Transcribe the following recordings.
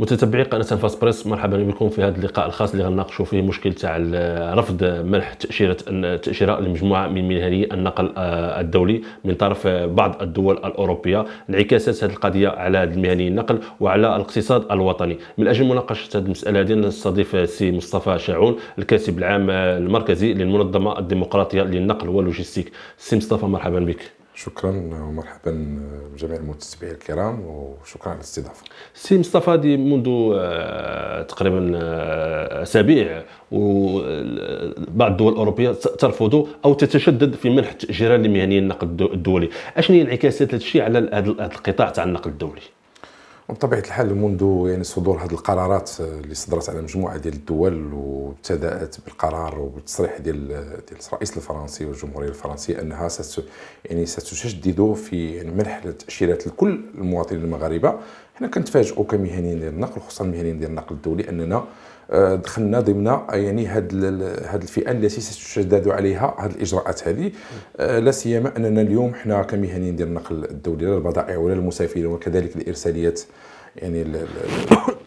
متتبعي قناه فاس بريس مرحبا بكم في هذا اللقاء الخاص اللي غنناقشوا فيه مشكل تاع رفض منح تاشيره تاشيره لمجموعه من مهنيي النقل آه، الدولي من طرف بعض الدول الاوروبيه انعكاسات هذه القضيه على المهني النقل وعلى الاقتصاد الوطني من اجل مناقشه هذه المساله هذه نستضيف السي مصطفى شاعون الكاتب العام آه، المركزي للمنظمه الديمقراطيه للنقل واللوجستيك سي مصطفى مرحبا بك شكرا ومرحبا بجميع المتابعين الكرام وشكرا على الاستضافه. سي مصطفى دي منذ آه، تقريبا آه، اسابيع وبعض آه، الدول الاوروبيه ترفض او تتشدد في منح التاجيرات لمهنيين النقل الدولي، اشنو هي انعكاسات هذا الشيء على هذا القطاع تاع النقل الدولي؟ وبطبيعه الحال منذ يعني صدور هذه القرارات آه، اللي صدرت على مجموعه ديال الدول وابتدات بالقرار وبالتصريح ديال آه، ديال الرئيس الفرنسي والجمهوريه الفرنسيه انها ست يعني ستشدد في يعني منح التاشيرات لكل المواطنين المغاربه حنا كنتفاجئوا كمهنيين ديال النقل خصوصا المهنيين ديال النقل الدولي اننا آه، دخلنا ضمن يعني هاد هاد الفئه التي ستشدد عليها هاد الاجراءات هذه آه، لا سيما اننا اليوم حنا كمهنيين ديال النقل الدولي لا البضائع ولا المسافرين وكذلك الارساليات يعني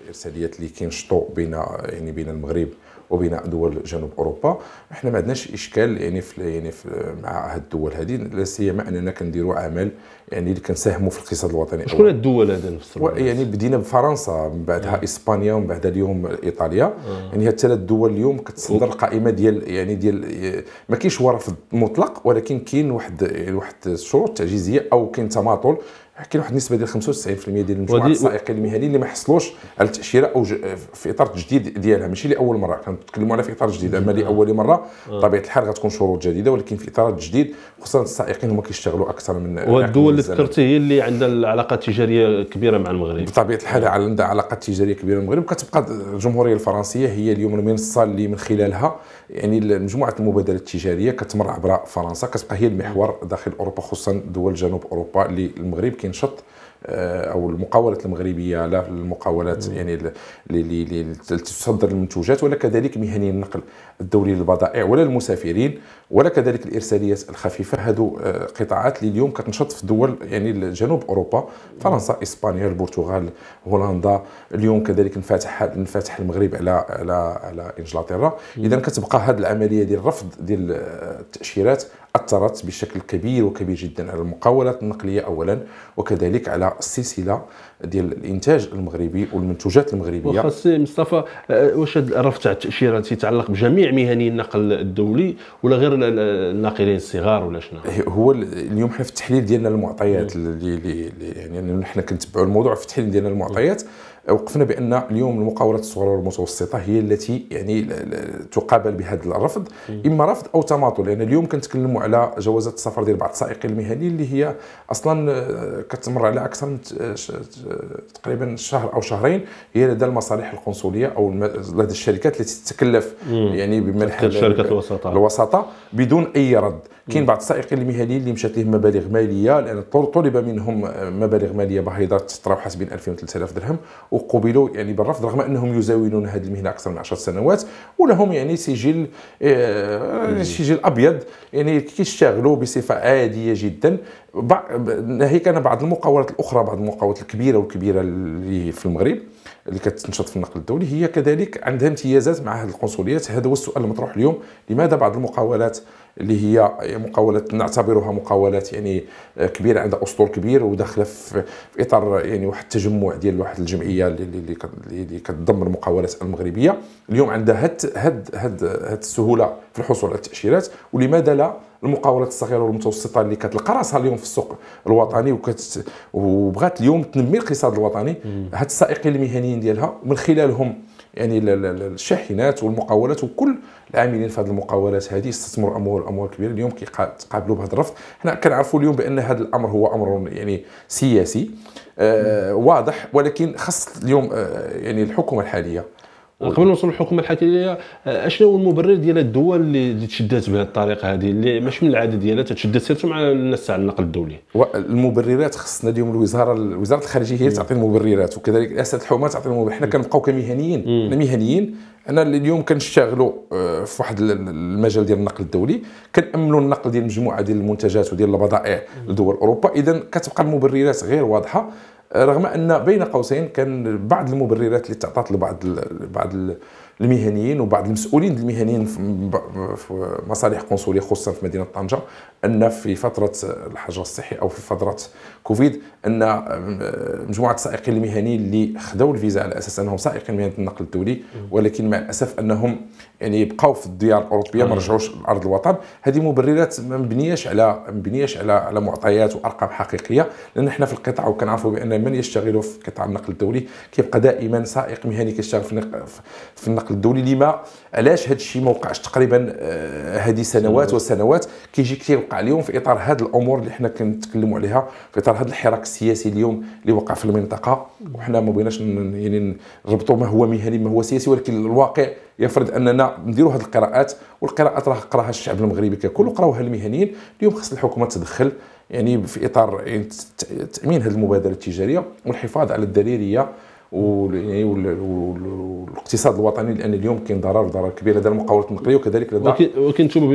الارساليات اللي كينشطوا بين يعني بين المغرب وبناء دول جنوب اوروبا احنا ما عندناش اشكال يعني في يعني في مع هاد الدول هذه لا سيما اننا كنديروا اعمال يعني اللي كنساهموا في الاقتصاد الوطني شكون الدول هذه يعني بدينا بفرنسا من بعدها آه. اسبانيا ومن بعدها اليوم ايطاليا آه. يعني هاد الثلاث دول اليوم كتصدر قائمه ديال يعني ديال ما كاينش ورفض مطلق ولكن كاين واحد واحد الشروط تعجيزيه او كاين تماطل كاين واحد النسبه ديال 95% ديال المجموعات السائقين المهنيين اللي ما حصلوش على التاشيره او في اطار التجديد ديالها ماشي لاول مره كانت تكلموا على في اطار جديد اما لاول آه. مره بطبيعه آه. الحال غتكون شروط جديده ولكن في اطار جديد خصوصا السائقين هما كيشتغلوا اكثر من والدول اللي ذكرتي هي اللي عندها العلاقه التجاريه كبيره مع المغرب بطبيعه الحال آه. عندها علاقات تجاريه كبيره مع المغرب كتبقى الجمهوريه الفرنسيه هي اليوم المنصه اللي من خلالها يعني مجموعه المبادلات التجاريه كتمر عبر فرنسا كتبقى هي المحور داخل اوروبا خصوصا دول جنوب اوروبا اللي المغرب كينشط آه، او المقاولات المغربيه لا المقاولات مم. يعني اللي تصدر المنتوجات ولا كذلك مهني النقل الدولي للبضائع ولا المسافرين ولا كذلك الارساليات الخفيفه هذو آه، قطاعات اللي اليوم كتنشط في دول يعني جنوب اوروبا فرنسا اسبانيا البرتغال هولندا اليوم كذلك انفتح انفتح المغرب على على على انجلترا اذا كتبقى هذه العمليه ديال رفض ديال آه، التاشيرات أثرت بشكل كبير وكبير جدا على المقاولات النقلية أولا وكذلك على السلسلة ديال الإنتاج المغربي والمنتوجات المغربية وخاص مصطفى آه، واش هذا الرف تاع التأشيرة تيتعلق بجميع مهني النقل الدولي ولا غير الناقلين الصغار ولا شنو؟ هو اليوم حنا في التحليل ديالنا المعطيات اللي يعني نحن كنتبعوا الموضوع في التحليل ديالنا المعطيات وقفنا بان اليوم المقاولات الصغرى والمتوسطه هي التي يعني تقابل بهذا الرفض اما رفض او تماطل لان يعني اليوم كنتكلموا على جوازات السفر ديال بعض السائقين المهنيين اللي هي اصلا آه، كتمر على اكثر من آه، آه، تقريبا شهر او شهرين هي لدى المصالح القنصليه او لدى الشركات التي تتكلف يعني بمنح شركات الوساطه الوساطه بدون اي رد كاين بعض السائقين المهنيين اللي مشات لهم مبالغ ماليه لان طلب منهم مبالغ ماليه باهظه تتراوح بين 2000 و 3000 درهم وقبلوا يعني بالرفض رغم انهم يزاولون هذه المهنه اكثر من 10 سنوات ولهم يعني سجل آه، سجل ابيض يعني كيشتغلوا بصفه عاديه جدا ناهيك انا بعض المقاولات الاخرى بعض المقاولات الكبيره والكبيره اللي في المغرب اللي كتنشط في النقل الدولي هي كذلك عندها امتيازات مع هذه القنصليات هذا هو السؤال المطروح اليوم لماذا بعض المقاولات اللي هي مقاولات نعتبرها مقاولات يعني آه، كبيره عندها اسطول كبير وداخله في اطار يعني واحد التجمع ديال واحد الجمعيه اللي اللي كتضم المقاولات المغربيه اليوم عندها هاد هاد هاد, هاد السهوله في الحصول على التاشيرات ولماذا لا المقاولات الصغيره والمتوسطه اللي كتلقى راسها اليوم في السوق الوطني وكت وبغات اليوم تنمي الاقتصاد الوطني هاد السائقين المهنيين ديالها من خلالهم يعني الشاحنات والمقاولات وكل العاملين في هذه المقاولات هذه استثمروا اموال اموال كبيره اليوم كيتقابلوا بهذا الرفض حنا كنعرفوا اليوم بان هذا الامر هو امر يعني سياسي آه واضح ولكن خاص اليوم آه يعني الحكومه الحاليه قبل ما نوصل للحكومه الحاكميه اشنو هو المبرر ديال الدول اللي تشدات بهذه الطريقه هذه اللي ماشي من العاده ديالها تشدات سيرتو مع الناس تاع النقل الدولي المبررات خصنا اليوم الوزاره وزاره الخارجيه هي تعطي المبررات وكذلك رئاسه الحكومه تعطي المبررات حنا كنبقاو كمهنيين حنا مهنيين انا اليوم كنشتغلوا آه، في واحد المجال ديال النقل الدولي كنأملوا النقل ديال مجموعه ديال المنتجات وديال البضائع لدول اوروبا اذا كتبقى المبررات غير واضحه رغم ان بين قوسين كان بعض المبررات اللي تعطات لبعض بعض المهنيين وبعض المسؤولين المهنيين في مصالح قنصليه خصوصا في مدينه طنجه ان في فتره الحجر الصحي او في فتره كوفيد ان آه، مجموعه السائقين المهنيين اللي خدوا الفيزا على اساس انهم سائقين مهنه النقل الدولي ولكن مع الاسف انهم يعني بقاو في الديار الاوروبيه ما رجعوش لارض الوطن هذه مبررات ما مبنياش على مبنياش على على معطيات وارقام حقيقيه لان احنا في القطاع وكنعرفوا بان من يشتغل في قطاع النقل الدولي كيبقى دائما سائق مهني كيشتغل في النقل الدولي لما علاش هذا الشيء ما وقعش تقريبا هذه آه، سنوات وسنوات كيجي يوقع اليوم في اطار هذه الامور اللي حنا كنتكلموا عليها في اطار هذا الحراك السياسي اليوم اللي وقع في المنطقه وحنا ما بغيناش يعني نربطوا ما هو مهني ما هو سياسي ولكن الواقع يفرض اننا نديروا هذه القراءات والقراءات راه قراها الشعب المغربي ككل وقراوها المهنيين اليوم خص الحكومه تدخل يعني في اطار يعني تامين هذه المبادره التجاريه والحفاظ على الدريريه والاقتصاد الوطني لان اليوم كاين ضرر ضرر كبير لدى المقاولات النقليه وكذلك لدى ولكن ولكن انتم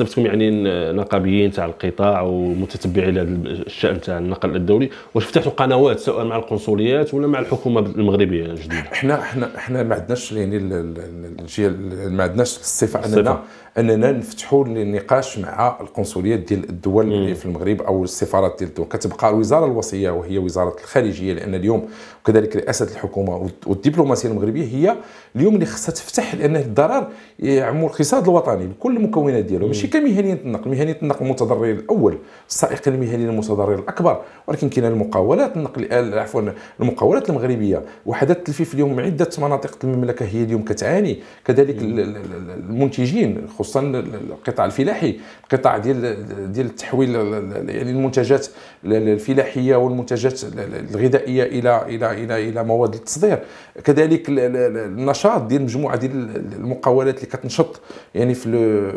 لكم يعني نقابيين تاع القطاع ومتتبعين لهذا الشان تاع النقل الدولي واش فتحتوا قنوات سواء مع القنصليات ولا مع الحكومه المغربيه الجديده احنا احنا احنا ما عندناش يعني الجهه ما عندناش الصفه اننا اننا نفتحوا النقاش مع القنصليات ديال الدول اللي في المغرب او السفارات ديال الدول كتبقى الوزاره الوصيه وهي وزاره الخارجيه لان اليوم وكذلك رئاسه سياسه الحكومه والدبلوماسيه المغربيه هي اليوم اللي خصها تفتح لان الضرر يعم الاقتصاد الوطني بكل المكونات ديالو ماشي كمهنيه النقل مهنيه النقل المتضرر الاول السائق المهني المتضرر الاكبر ولكن كاين المقاولات النقل عفوا المقاولات المغربيه وحدات التلفيف اليوم عده مناطق المملكه هي اليوم كتعاني كذلك المنتجين خصوصا القطاع الفلاحي القطاع ديال ديال التحويل يعني المنتجات الفلاحيه والمنتجات الغذائيه الى الى الى الى, إلى مواد التصدير كذلك النشاط ديال مجموعه ديال المقاولات اللي كتنشط يعني في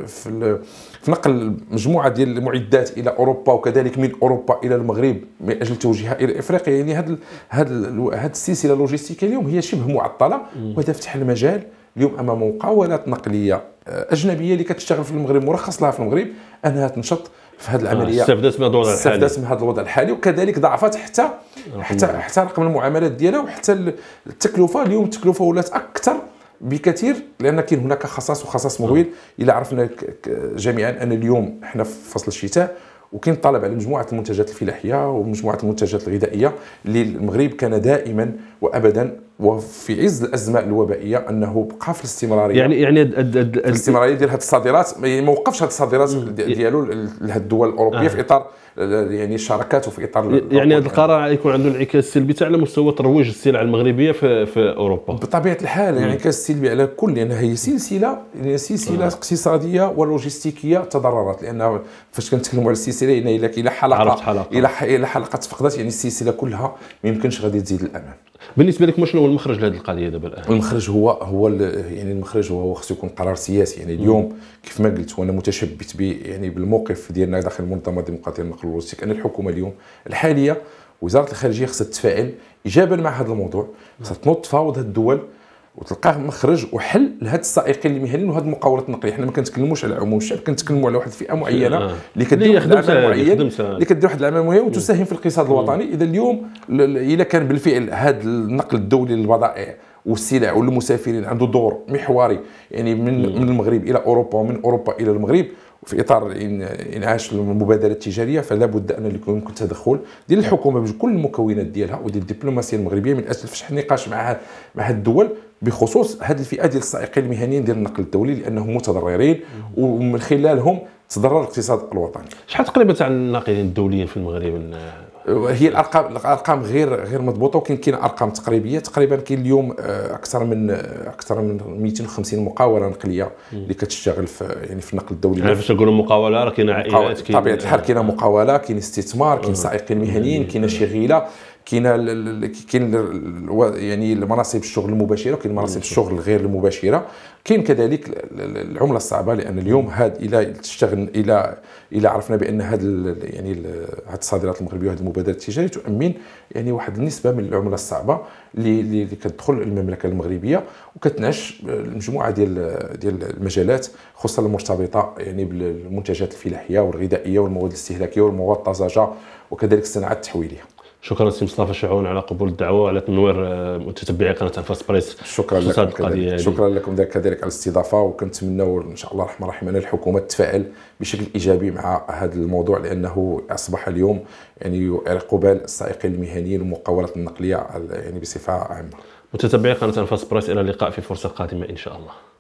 في, في نقل مجموعه ديال المعدات الى اوروبا وكذلك من اوروبا الى المغرب من اجل توجيهها الى افريقيا يعني هذه هذه السلسله اللوجستيكيه اليوم هي شبه معطله وهذا فتح المجال اليوم امام مقاولات نقليه آه، اجنبيه اللي كتشتغل في المغرب مرخص لها في المغرب انها تنشط في هذه العمليه آه، استفدت من الوضع الحالي استفدت من هذا الوضع الحالي وكذلك ضعفت حتى حتى حتى رقم المعاملات ديالها وحتى التكلفه اليوم التكلفه ولات اكثر بكثير لان كاين هناك خصاص وخصاص مهول نعم. الا عرفنا جميعا ان اليوم احنا في فصل الشتاء طلب على مجموعه المنتجات الفلاحيه ومجموعه المنتجات الغذائيه اللي المغرب كان دائما وابدا وفي عز الازمه الوبائيه انه بقى في الاستمراريه يعني يعني الاستمراريه ديال هاد الصادرات ما وقفش هاد الصادرات ديالو لهاد الدول الاوروبيه آه. في اطار يعني شاركاته في اطار يعني هذا القرار يكون عنده انعكاس سلبي حتى على مستوى ترويج السلع المغربيه في, في اوروبا بطبيعه الحال انعكاس سلبي على كل لان هي سلسله يعني سلسله آه. اقتصاديه ولوجستيكيه تضررت لان فاش كنتكلموا على السلسله يعني الى حلقه عرفت حلقه الى حلقه تفقدت يعني السلسله كلها ما يمكنش غادي تزيد الامان بالنسبه لك شنو هو المخرج لهذه القضيه دابا الان المخرج هو هو يعني المخرج هو خصو يكون قرار سياسي يعني اليوم كيف ما قلت وانا متشبت ب يعني بالموقف ديالنا داخل المنظمه الديمقراطيه للنقل واللوجستيك ان الحكومه اليوم الحاليه وزاره الخارجيه خصها تتفاعل ايجابا مع هذا الموضوع خصها تنوض تفاوض هذه الدول وتلقاه مخرج وحل لهاد السائقين المهنيين وهاد المقاولات النقليه حنا ما كنتكلموش على عموم الشعب كنتكلموا على واحد الفئه معينه اللي كدير واحد العمل معين اللي كدير واحد العمل مهم وتساهم في الاقتصاد الوطني اذا اليوم الا كان بالفعل هاد النقل الدولي للبضائع والسلع والمسافرين عنده دور محوري يعني من مم. من المغرب الى اوروبا ومن اوروبا الى المغرب في اطار انعاش المبادره التجاريه فلا بد ان يكون تدخل ديال الحكومه بكل المكونات ديالها وديال الدبلوماسيه المغربيه من اجل فتح النقاش مع مع الدول بخصوص هذه الفئه ديال السائقين المهنيين ديال النقل الدولي لانهم متضررين ومن خلالهم تضرر الاقتصاد الوطني. شحال تقريبا تاع الناقلين الدوليين في المغرب هي الارقام الارقام غير غير مضبوطه وكاين كاين ارقام تقريبيه تقريبا كاين اليوم آه، اكثر من آه، اكثر من 250 مقاوله نقليه اللي كتشتغل في يعني في النقل الدولي يعني فاش نقولوا مقاوله راه كاين عائلات كاين طبيعه الحال كاين مقاوله كاين استثمار كاين آه. سائقين مهنيين كاين شغيله كاين كاين يعني المناصب الشغل المباشره وكاين مناصب الشغل غير المباشره كاين كذلك العمله الصعبه لان اليوم هاد الى تشتغل الى الى عرفنا بان هاد يعني هاد الصادرات المغربيه وهاد المبادره التجاريه تؤمن يعني واحد النسبه من العمله الصعبه اللي اللي كتدخل المملكه المغربيه وكتنعش مجموعه ديال ديال المجالات خصوصا المرتبطه يعني بالمنتجات الفلاحيه والغذائيه والمواد الاستهلاكيه والمواد الطازجه وكذلك الصناعه التحويليه شكرا سي مصطفى شعون على قبول الدعوه وعلى تنوير آه، متتبعي قناه انفاس بريس شكرا لكم شكرا لكم كذلك على الاستضافه وكنتمنى ان شاء الله الرحمن الرحيم ان الحكومه تتفاعل بشكل ايجابي مع هذا الموضوع لانه اصبح اليوم يعني قبال السائقين المهنيين ومقاولات النقليه يعني بصفه عامه متتبعي قناه انفاس بريس الى اللقاء في فرصه قادمه ان شاء الله